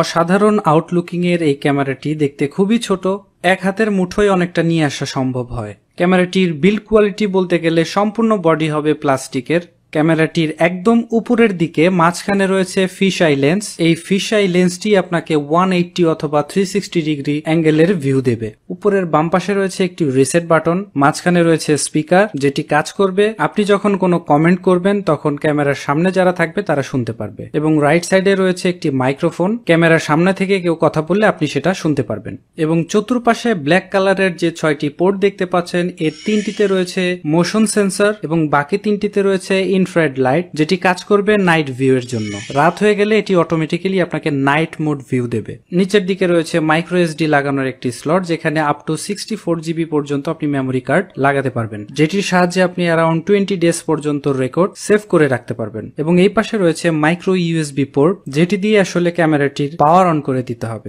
অসাধারণ আউটলুকিংয়ের এই ক্যামেরাটি দেখতে খুবই ছোট এক হাতের মুঠোয় অনেকটা নিয়ে আসা সম্ভব হয় ক্যামেরাটির বিল্ড কোয়ালিটি বলতে গেলে সম্পূর্ণ বডি হবে প্লাস্টিকের ক্যামেরাটির একদম উপরের দিকে মাঝখানে রয়েছে ফিশ আই লেন্স এই ফিশ আই লেন্সটি আপনাকে ওয়ান এইটটি অথবা থ্রি সিক্সটি ডিগ্রি অ্যাঙ্গেলের ভিউ দেবে উপরের বাম পাশে রয়েছে একটি রিসেট বাটন মাঝখানে রয়েছে স্পিকার যেটি কাজ করবে আপনি যখন কোনো কমেন্ট করবেন তখন ক্যামেরার সামনে যারা থাকবে তারা শুনতে পারবে এবং রাইট সাইডে রয়েছে একটি মাইক্রোফোন ক্যামেরার সামনে থেকে কেউ কথা বললে আপনি সেটা শুনতে পারবেন এবং চতুর্পাশে ব্ল্যাক কালারের যে ছয়টি পোর্ট দেখতে পাচ্ছেন এর তিনটিতে রয়েছে মোশন সেন্সর এবং বাকি তিনটিতে রয়েছে ইনফ্রাইড লাইট যেটি কাজ করবে নাইট ভিউ এর জন্য রাত হয়ে গেলে এটি অটোমেটিক্যালি আপনাকে নাইট মোড ভিউ দেবে নিচের দিকে রয়েছে মাইক্রো এসডি লাগানোর একটি স্লট যেখানে up to sixty four GB পর্যন্ত আপনি মেমোরি কার্ড লাগাতে পারবেন যেটির সাহায্যে আপনি অ্যারাউন্ড টোয়েন্টি ডেজ পর্যন্ত রেকর্ড সেভ করে রাখতে পারবেন এবং এই পাশে রয়েছে মাইক্রো ইউএসবি পোর্ট যেটি দিয়ে আসলে ক্যামেরাটির পাওয়ার অন করে দিতে হবে